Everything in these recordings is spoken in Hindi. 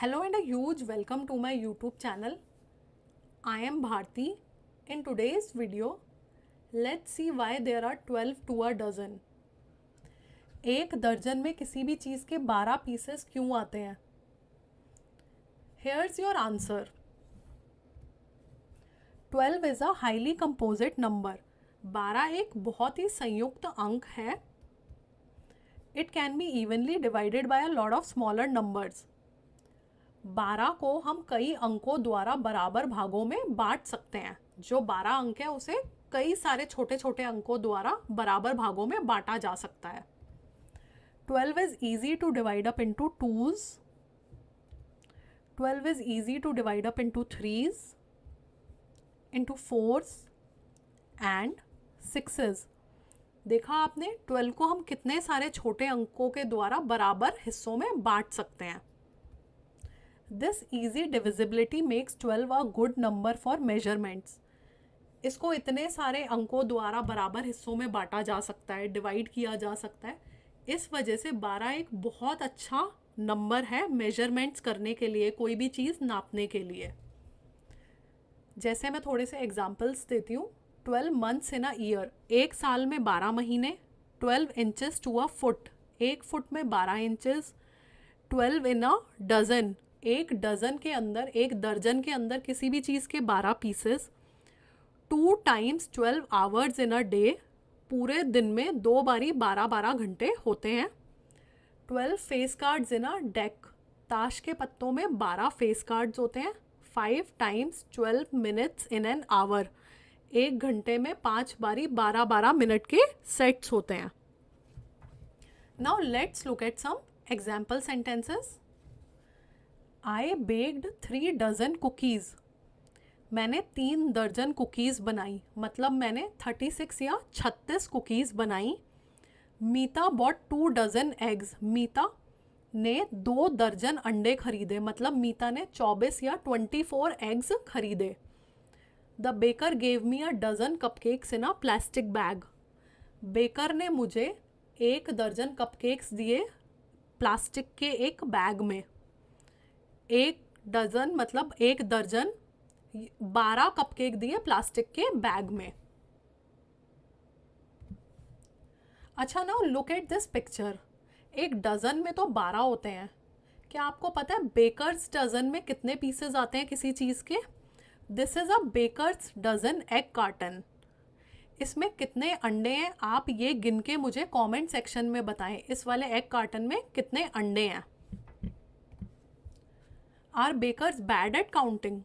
hello and a huge welcome to my YouTube channel I am Bharti in today's video let's see why there are twelve to a dozen एक दर्जन में किसी भी चीज़ के बारह पीसेस क्यों आते हैं here's your answer twelve is a highly composite number बारह एक बहुत ही संयुक्त अंक है it can be evenly divided by a lot of smaller numbers बारह को हम कई अंकों द्वारा बराबर भागों में बांट सकते हैं जो बारह अंक है उसे कई सारे छोटे छोटे अंकों द्वारा बराबर भागों में बांटा जा सकता है twelve is easy to divide up into twos twelve is easy to divide up into threes into fours and sixes देखा आपने ट्वेल्व को हम कितने सारे छोटे अंकों के द्वारा बराबर हिस्सों में बांट सकते हैं this easy divisibility makes twelve a good number for measurements इसको इतने सारे अंकों द्वारा बराबर हिस्सों में बांटा जा सकता है डिवाइड किया जा सकता है इस वजह से बारह एक बहुत अच्छा नंबर है मेजरमेंट्स करने के लिए कोई भी चीज़ नापने के लिए जैसे मैं थोड़े से एग्जाम्पल्स देती हूँ twelve months in a year एक साल में बारह महीने twelve inches to a foot एक फुट में बारह inches twelve in a dozen एक डजन के अंदर एक दर्जन के अंदर किसी भी चीज़ के बारह pieces two times twelve hours in a day पूरे दिन में दो बारी बारह बारह घंटे होते हैं twelve face cards in a deck ताश के पत्तों में बारह फेस कार्ड्स होते हैं five times twelve minutes in an hour एक घंटे में पाँच बारी बारह बारह मिनट के सेट्स होते हैं now let's look at some example sentences I baked three dozen cookies मैंने तीन दर्जन कुकीज़ बनाई मतलब मैंने थर्टी सिक्स या छत्तीस कुकीज़ बनाई Meeta bought two dozen eggs Meeta ने दो दर्जन अंडे खरीदे मतलब मीता ने चौबीस या ट्वेंटी फोर एग्स खरीदे the baker gave me a dozen cupcakes in a plastic bag baker ने मुझे एक दर्जन कपकेक्स दिए प्लास्टिक के एक बैग में एक डजन मतलब एक दर्जन बारह कपकेक दिए प्लास्टिक के बैग में अच्छा ना लुक एट दिस पिक्चर एक डजन में तो बारह होते हैं क्या आपको पता है बेकर्स डजन में कितने पीसेस आते हैं किसी चीज़ के this is a baker's dozen egg carton इसमें कितने अंडे हैं आप ये गिन के मुझे कमेंट सेक्शन में बताएं इस वाले एग कार्टन में कितने अंडे हैं are bakers bad at counting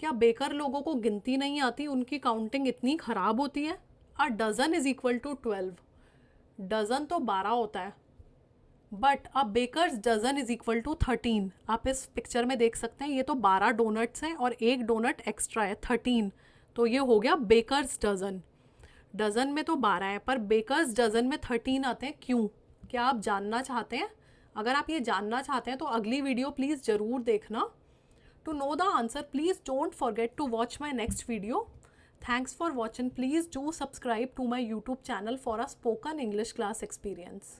क्या बेकर लोगों को गिनती नहीं आती उनकी काउंटिंग इतनी ख़राब होती है a dozen is equal to twelve dozen तो बारह होता है but a baker's dozen is equal to thirteen आप इस पिक्चर में देख सकते हैं ये तो बारह डोनट्स हैं और एक डोनट एक्स्ट्रा है थर्टीन तो ये हो गया बेकर्स डजन डजन में तो बारह है पर बेकर्स डजन में थर्टीन आते हैं क्यों क्या आप जानना चाहते हैं अगर आप ये जानना चाहते हैं तो अगली वीडियो प्लीज़ ज़रूर देखना to know the answer please don't forget to watch my next video thanks for watching please do subscribe to my YouTube channel for a spoken English class experience